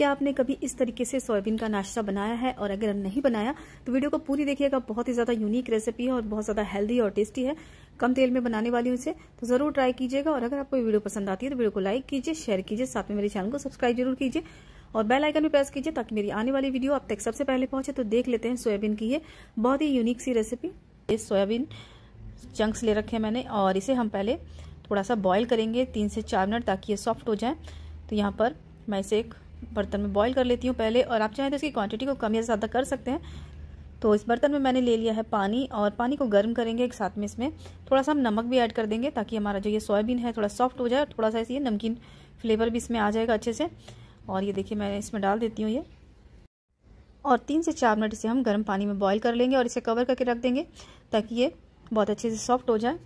क्या आपने कभी इस तरीके से सोयाबीन का नाश्ता बनाया है और अगर नहीं बनाया तो वीडियो को पूरी देखिएगा बहुत ही ज़्यादा यूनिक रेसिपी है और बहुत ज़्यादा हेल्दी और टेस्टी है कम तेल में बनाने वाली हूँ इसे तो ज़रूर ट्राई कीजिएगा और अगर आपको वीडियो पसंद आती है तो वीडियो को लाइक कीजिए शेयर कीजिए साथ में मेरे चैनल को सब्सक्राइब जरूर कीजिए और बेल आइकन भी प्रेस कीजिए ताकि मेरी आने वाली वीडियो आप तक सबसे पहले पहुंचे तो देख लेते हैं सोयाबीन की ये बहुत ही यूनिक सी रेसिपी ये सोयाबीन चंक्स ले रखे हैं मैंने और इसे हम पहले थोड़ा सा बॉईल करेंगे तीन से चार मिनट ताकि ये सॉफ्ट हो जाए तो यहाँ पर मैं इसे एक बर्तन में बॉईल कर लेती हूँ पहले और आप चाहें तो इसकी क्वांटिटी को कम या ज़्यादा कर सकते हैं तो इस बर्तन में मैंने ले लिया है पानी और पानी को गर्म करेंगे एक साथ में इसमें थोड़ा सा हम नमक भी ऐड कर देंगे ताकि हमारा जो ये सोयाबीन है थोड़ा सॉफ्ट हो जाए और थोड़ा सा इसे नमकीन फ्लेवर भी इसमें आ जाएगा अच्छे से और ये देखिए मैं इसमें डाल देती हूँ ये और तीन से चार मिनट इसे हम गर्म पानी में बॉईल कर लेंगे और इसे कवर करके रख देंगे ताकि ये बहुत अच्छे से सॉफ्ट हो जाए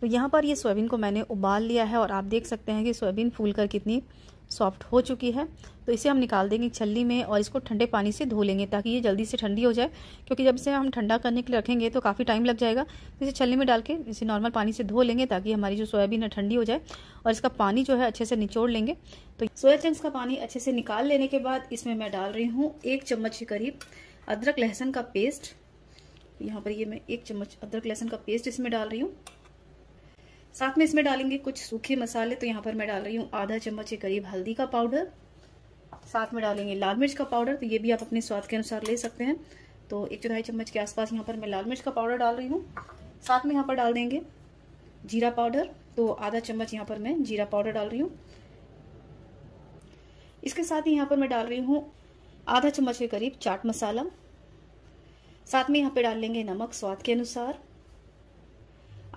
तो यहाँ पर ये सोयाबीन को मैंने उबाल लिया है और आप देख सकते हैं कि सोयाबीन फूल कर कितनी सॉफ्ट हो चुकी है तो इसे हम निकाल देंगे छल्ली में और इसको ठंडे पानी से धो लेंगे ताकि ये जल्दी से ठंडी हो जाए क्योंकि जब इसे हम ठंडा करने के लिए रखेंगे तो काफ़ी टाइम लग जाएगा तो इसे छल्ली में डाल के इसे नॉर्मल पानी से धो लेंगे ताकि हमारी जो सोयाबीन है ठंडी हो जाए और इसका पानी जो है अच्छे से निचोड़ लेंगे तो सोया चंक्स का पानी अच्छे से निकाल लेने के बाद इसमें मैं डाल रही हूँ एक चम्मच के करीब अदरक लहसुन का पेस्ट यहाँ पर ये मैं एक चम्मच अदरक लहसुन का पेस्ट इसमें डाल रही हूँ साथ में इसमें डालेंगे कुछ सूखे मसाले तो यहाँ पर मैं डाल रही हूँ आधा चम्मच के करीब हल्दी का पाउडर साथ में डालेंगे लाल मिर्च का पाउडर तो ये भी आप अपने स्वाद के अनुसार ले सकते हैं तो एक चौथाई चम्मच के आसपास यहाँ पर मैं लाल मिर्च का पाउडर डाल रही हूँ साथ में यहाँ पर डाल देंगे जीरा पाउडर तो आधा चम्मच यहाँ पर मैं जीरा पाउडर डाल रही हूँ इसके साथ ही यहाँ पर मैं डाल रही हूँ आधा चम्मच के करीब चाट मसाला साथ में यहाँ पर डाल लेंगे नमक स्वाद के अनुसार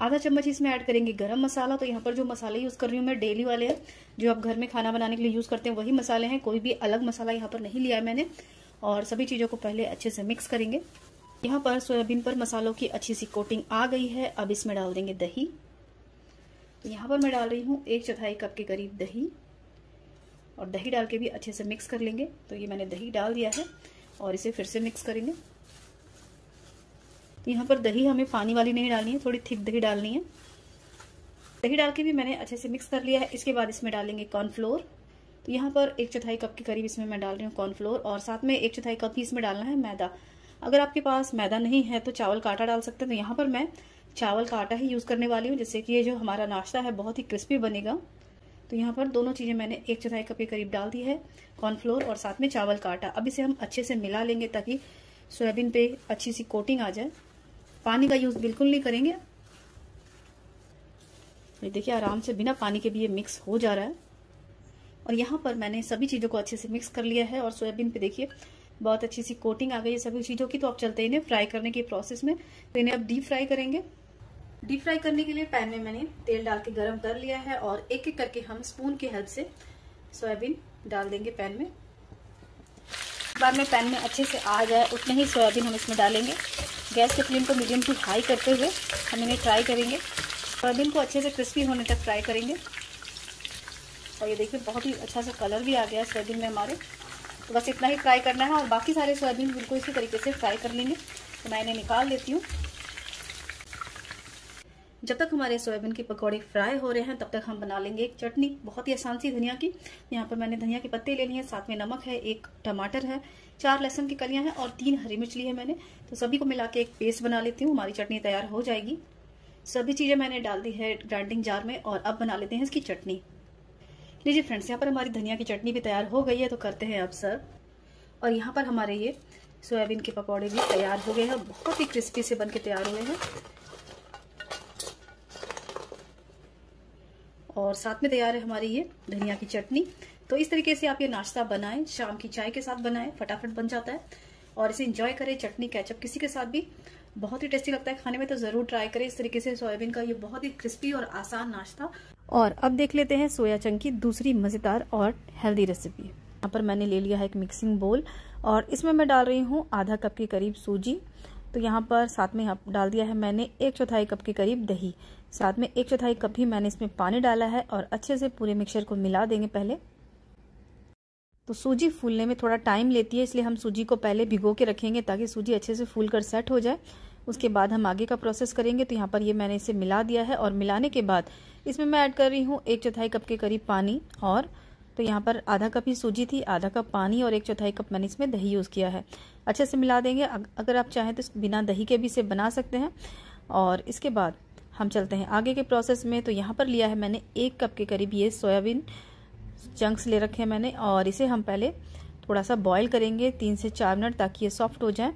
आधा चम्मच इसमें ऐड करेंगे गरम मसाला तो यहाँ पर जो मसाले यूज़ कर रही हूँ मैं डेली वाले हैं जो आप घर में खाना बनाने के लिए यूज़ करते हैं वही मसाले हैं कोई भी अलग मसाला यहाँ पर नहीं लिया है मैंने और सभी चीज़ों को पहले अच्छे से मिक्स करेंगे यहाँ पर सोयाबीन पर मसालों की अच्छी सी कोटिंग आ गई है अब इसमें डाल देंगे दही तो यहाँ पर मैं डाल रही हूँ एक चौथाई कप के करीब दही और दही डाल के भी अच्छे से मिक्स कर लेंगे तो ये मैंने दही डाल दिया है और इसे फिर से मिक्स करेंगे तो यहाँ पर दही हमें पानी वाली नहीं डालनी है थोड़ी थिक दही डालनी है दही डाल के भी मैंने अच्छे से मिक्स कर लिया है इसके बाद इसमें डालेंगे कॉर्नफ्लोर तो यहाँ पर एक चौथाई कप के करीब इसमें मैं डाल रही हूँ कॉर्नफ्लोर और साथ में एक चौथाई कप ही इसमें डालना है मैदा अगर आपके पास मैदा नहीं है तो चावल का आटा डाल सकते हैं तो यहाँ पर मैं चावल का आटा ही यूज़ करने वाली हूँ जिससे कि ये जो हमारा नाश्ता है बहुत ही क्रिस्पी बनेगा तो यहाँ पर दोनों चीज़ें मैंने एक चौथाई कप के करीब डाल दी है कॉर्नफ्लोर और साथ में चावल का आटा अब इसे हम अच्छे से मिला लेंगे ताकि सोयाबीन पे अच्छी सी कोटिंग आ जाए पानी का यूज बिल्कुल नहीं करेंगे ये देखिए आराम से बिना पानी के भी ये मिक्स हो जा रहा है और यहाँ पर मैंने सभी चीज़ों को अच्छे से मिक्स कर लिया है और सोयाबीन पे देखिए बहुत अच्छी सी कोटिंग आ गई है सभी चीज़ों की तो आप चलते इन्हें फ्राई करने के प्रोसेस में तो इन्हें अब डीप फ्राई करेंगे डीप फ्राई करने के लिए पैन में मैंने तेल डाल के गर्म कर लिया है और एक एक करके हम स्पून की हेल्प से सोयाबीन डाल देंगे पैन में बाद में पैन में अच्छे से आ जाए उतने ही सोयाबीन हम इसमें डालेंगे गैस के फ्लेम को मीडियम टू हाई करते हुए हम इन्हें ट्राई करेंगे सोयाबीन को अच्छे से क्रिस्पी होने तक ट्राई करेंगे और ये देखिए बहुत ही अच्छा सा कलर भी आ गया है सोयाबीन में हमारे तो बस इतना ही फ्राई करना है और बाकी सारे सोयाबीन बिल्कुल इसी तरीके से फ्राई कर लेंगे तो मैं इन्हें निकाल लेती हूँ जब तक हमारे सोयाबीन के पकौड़े फ्राई हो रहे हैं तब तक हम बना लेंगे एक चटनी बहुत ही आसान सी धनिया की यहाँ पर मैंने धनिया के पत्ते ले लिए हैं साथ में नमक है एक टमाटर है चार लहसुन की कलियाँ हैं और तीन हरी मिर्च ली है मैंने तो सभी को मिला के एक पेस्ट बना लेती हूँ हमारी चटनी तैयार हो जाएगी सभी चीज़ें मैंने डाल दी है ग्राइंडिंग जार में और अब बना लेते हैं इसकी चटनी लीजिए फ्रेंड्स यहाँ पर हमारी धनिया की चटनी भी तैयार हो गई है तो करते हैं अब सर्व और यहाँ पर हमारे ये सोयाबीन के पकौड़े भी तैयार हो गए हैं बहुत ही क्रिस्पी से बन के तैयार हुए हैं और साथ में तैयार है हमारी ये धनिया की चटनी तो इस तरीके से आप ये नाश्ता बनाएं शाम की चाय के साथ बनाएं फटाफट बन जाता है और इसे इंजॉय करें चटनी कैचअप किसी के साथ भी बहुत ही टेस्टी लगता है खाने में तो ज़रूर ट्राई करें इस तरीके से सोयाबीन का ये बहुत ही क्रिस्पी और आसान नाश्ता और अब देख लेते हैं सोया चंक की दूसरी मज़ेदार और हेल्दी रेसिपी यहाँ पर मैंने ले लिया है एक मिक्सिंग बोल और इसमें मैं डाल रही हूँ आधा कप के करीब सूजी तो यहाँ पर साथ में यहाँ डाल दिया है मैंने एक चौथाई कप के करीब दही साथ में एक चौथाई कप भी मैंने इसमें पानी डाला है और अच्छे से पूरे मिक्सचर को मिला देंगे पहले तो सूजी फूलने में थोड़ा टाइम लेती है इसलिए हम सूजी को पहले भिगो के रखेंगे ताकि सूजी अच्छे से फूल कर सेट हो जाए उसके बाद हम आगे का प्रोसेस करेंगे तो यहाँ पर ये मैंने इसे मिला दिया है और मिलाने के बाद इसमें मैं ऐड कर रही हूँ एक चौथाई कप के करीब पानी और तो यहाँ पर आधा कप ही सूजी थी आधा कप पानी और एक चौथाई कप मैंने इसमें दही यूज़ किया है अच्छे से मिला देंगे अगर आप चाहें तो बिना दही के भी इसे बना सकते हैं और इसके बाद हम चलते हैं आगे के प्रोसेस में तो यहाँ पर लिया है मैंने एक कप के करीब ये सोयाबीन चंक्स ले रखे हैं मैंने और इसे हम पहले थोड़ा सा बॉयल करेंगे तीन से चार मिनट ताकि ये सॉफ्ट हो जाए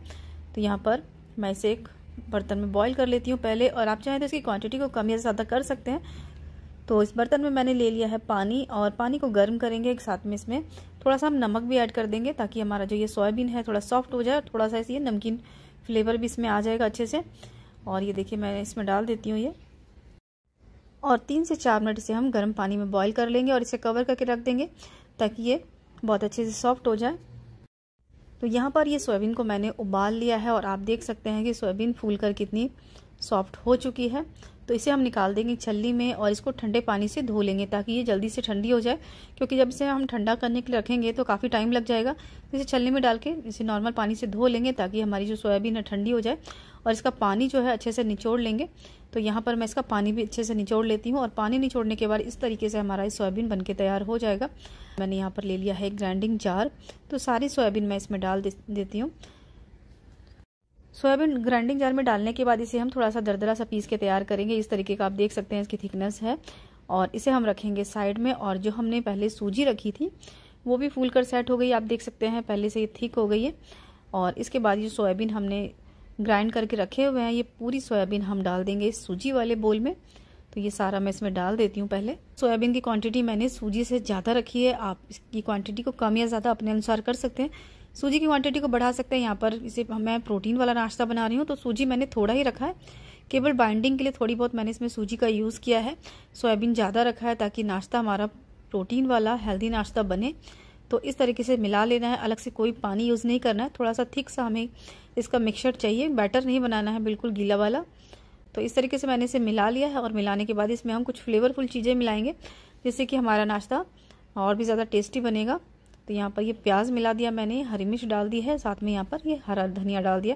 तो यहाँ पर मैं इसे एक बर्तन में बॉईल कर लेती हूँ पहले और आप चाहें तो इसकी क्वांटिटी को कम या ज़्यादा कर सकते हैं तो इस बर्तन में मैंने ले लिया है पानी और पानी को गर्म करेंगे एक साथ में इसमें थोड़ा सा हम नमक भी ऐड कर देंगे ताकि हमारा जो ये सोयाबीन है थोड़ा सॉफ्ट हो जाए थोड़ा सा ये नमकीन फ्लेवर भी इसमें आ जाएगा अच्छे से और ये देखिए मैं इसमें डाल देती हूँ ये और तीन से चार मिनट इसे हम गर्म पानी में बॉईल कर लेंगे और इसे कवर करके रख देंगे ताकि ये बहुत अच्छे से सॉफ्ट हो जाए तो यहाँ पर ये सोयाबीन को मैंने उबाल लिया है और आप देख सकते हैं कि सोयाबीन फूल कर कितनी सॉफ्ट हो चुकी है तो इसे हम निकाल देंगे छल्ली में और इसको ठंडे पानी से धो लेंगे ताकि ये जल्दी से ठंडी हो जाए क्योंकि जब इसे हम ठंडा करने के लिए रखेंगे तो काफ़ी टाइम लग जाएगा तो इसे छल्ली में डाल के इसे नॉर्मल पानी से धो लेंगे ताकि हमारी जो सोयाबीन है ठंडी हो जाए और इसका पानी जो है अच्छे से निचोड़ लेंगे तो यहाँ पर मैं इसका पानी भी अच्छे से निचोड़ लेती हूँ और पानी निचोड़ने के बाद इस तरीके से हमारा सोयाबीन बन तैयार हो जाएगा मैंने यहाँ पर ले लिया है ग्राइंडिंग जार तो सारी सोयाबीन मैं इसमें डाल देती हूँ सोयाबीन ग्राइंडिंग जार में डालने के बाद इसे हम थोड़ा सा दरदरा सा पीस के तैयार करेंगे इस तरीके का आप देख सकते हैं इसकी थिकनेस है और इसे हम रखेंगे साइड में और जो हमने पहले सूजी रखी थी वो भी फूल कर सेट हो गई आप देख सकते हैं पहले से ये थिक हो गई है और इसके बाद ये सोयाबीन हमने ग्राइंड करके रखे हुए हैं ये पूरी सोयाबीन हम डाल देंगे इस सूजी वाले बोल में तो ये सारा मैं इसमें डाल देती हूँ पहले सोयाबीन की क्वांटिटी मैंने सूजी से ज़्यादा रखी है आप इसकी क्वांटिटी को कम या ज़्यादा अपने अनुसार कर सकते हैं सूजी की क्वांटिटी को बढ़ा सकते हैं यहाँ पर इसे मैं प्रोटीन वाला नाश्ता बना रही हूँ तो सूजी मैंने थोड़ा ही रखा है केवल बाइंडिंग के लिए थोड़ी बहुत मैंने इसमें सूजी का यूज़ किया है सोयाबीन ज़्यादा रखा है ताकि नाश्ता हमारा प्रोटीन वाला हेल्दी नाश्ता बने तो इस तरीके से मिला लेना है अलग से कोई पानी यूज़ नहीं करना है थोड़ा सा थिक सा हमें इसका मिक्सर चाहिए बैटर नहीं बनाना है बिल्कुल गीला वाला तो इस तरीके से मैंने इसे मिला लिया है और मिलाने के बाद इसमें हम कुछ फ्लेवरफुल चीज़ें मिलाएंगे जिससे कि हमारा नाश्ता और भी ज़्यादा टेस्टी बनेगा तो यहाँ पर ये प्याज मिला दिया मैंने हरी मिर्च डाल दी है साथ में यहाँ पर ये हरा धनिया डाल दिया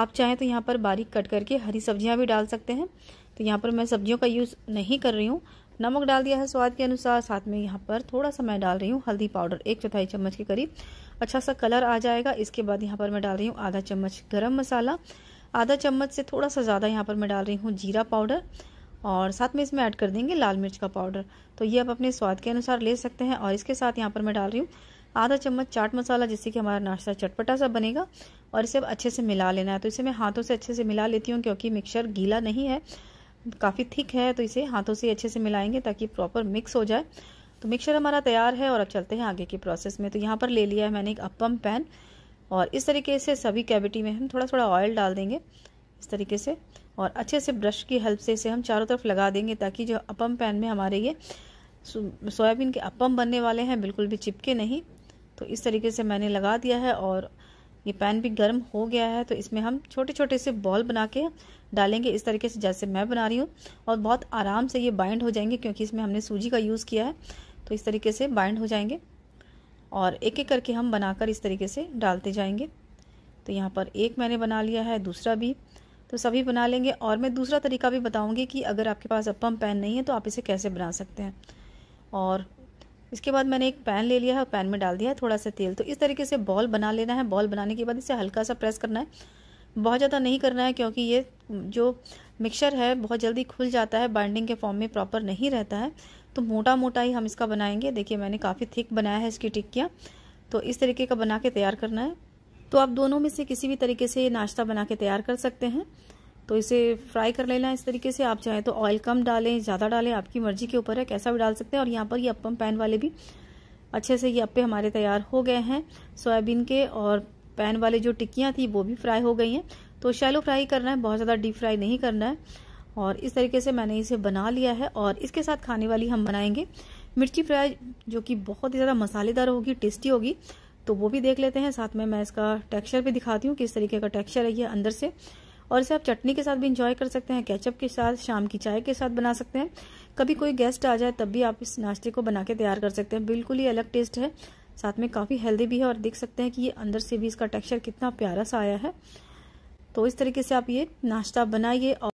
आप चाहें तो यहाँ पर बारीक कट करके हरी सब्जियाँ भी डाल सकते हैं तो यहाँ पर मैं सब्जियों का यूज़ नहीं कर रही हूँ नमक डाल दिया है स्वाद के अनुसार साथ में यहाँ पर थोड़ा सा मैं डाल रही हूँ हल्दी पाउडर एक चौथाई चम्मच के करीब अच्छा सा कलर आ जाएगा इसके बाद यहाँ पर मैं डाल रही हूँ आधा चम्मच गरम मसाला आधा चम्मच से थोड़ा सा ज़्यादा यहाँ पर मैं डाल रही हूँ जीरा पाउडर और साथ में इसमें ऐड कर देंगे लाल मिर्च का पाउडर तो ये आप अपने स्वाद के अनुसार ले सकते हैं और इसके साथ यहाँ पर मैं डाल रही हूँ आधा चम्मच चाट मसाला जिससे कि हमारा नाश्ता चटपटा सा बनेगा और इसे अब अच्छे से मिला लेना है तो इसे मैं हाथों से अच्छे से मिला लेती हूँ क्योंकि मिक्सर गीला नहीं है काफ़ी थिक है तो इसे हाथों से अच्छे से मिलाएंगे ताकि प्रॉपर मिक्स हो जाए तो मिक्सर हमारा तैयार है और अब चलते हैं आगे के प्रोसेस में तो यहाँ पर ले लिया है मैंने एक अपम पैन और इस तरीके से सभी कैविटी में हम थोड़ा थोड़ा ऑयल डाल देंगे इस तरीके से और अच्छे से ब्रश की हेल्प से इसे हम चारों तरफ लगा देंगे ताकि जो अपम पैन में हमारे ये सोयाबीन के अपम बनने वाले हैं बिल्कुल भी चिपके नहीं तो इस तरीके से मैंने लगा दिया है और ये पैन भी गर्म हो गया है तो इसमें हम छोटे छोटे से बॉल बना के डालेंगे इस तरीके से जैसे मैं बना रही हूँ और बहुत आराम से ये बाइंड हो जाएंगे क्योंकि इसमें हमने सूजी का यूज़ किया है तो इस तरीके से बाइंड हो जाएंगे और एक एक करके हम बनाकर इस तरीके से डालते जाएंगे तो यहाँ पर एक मैंने बना लिया है दूसरा भी तो सभी बना लेंगे और मैं दूसरा तरीका भी बताऊँगी कि अगर आपके पास अपम पैन नहीं है तो आप इसे कैसे बना सकते हैं और इसके बाद मैंने एक पैन ले लिया है और पैन में डाल दिया है थोड़ा सा तेल तो इस तरीके से बॉल बना लेना है बॉल बनाने के बाद इसे हल्का सा प्रेस करना है बहुत ज़्यादा नहीं करना है क्योंकि ये जो मिक्सर है बहुत जल्दी खुल जाता है बाइंडिंग के फॉर्म में प्रॉपर नहीं रहता है तो मोटा मोटा ही हम इसका बनाएंगे देखिए मैंने काफ़ी थिक बनाया है इसकी टिक्कियाँ तो इस तरीके का बना के तैयार करना है तो आप दोनों में से किसी भी तरीके से नाश्ता बना के तैयार कर सकते हैं तो इसे फ्राई कर लेना इस तरीके से आप चाहें तो ऑयल कम डालें ज़्यादा डालें आपकी मर्जी के ऊपर है कैसा भी डाल सकते हैं और यहाँ पर ये अपम पैन वाले भी अच्छे से ये अप्पे हमारे तैयार हो गए हैं सोयाबीन के और पैन वाले जो टिक्कियाँ थी वो भी फ्राई हो गई हैं तो शैलो फ्राई करना है बहुत ज़्यादा डीप फ्राई नहीं करना है और इस तरीके से मैंने इसे बना लिया है और इसके साथ खाने वाली हम बनाएंगे मिर्ची फ्राई जो कि बहुत ही ज़्यादा मसालेदार होगी टेस्टी होगी तो वो भी देख लेते हैं साथ में मैं इसका टेक्सचर भी दिखाती हूँ किस तरीके का टेक्सचर है ये अंदर से और इसे आप चटनी के साथ भी इंजॉय कर सकते हैं कैचअप के साथ शाम की चाय के साथ बना सकते हैं कभी कोई गेस्ट आ जाए तब भी आप इस नाश्ते को बना के तैयार कर सकते हैं बिल्कुल ही अलग टेस्ट है साथ में काफ़ी हेल्दी भी है और देख सकते हैं कि ये अंदर से भी इसका टेक्सचर कितना प्यारा सा आया है तो इस तरीके से आप ये नाश्ता बनाइए और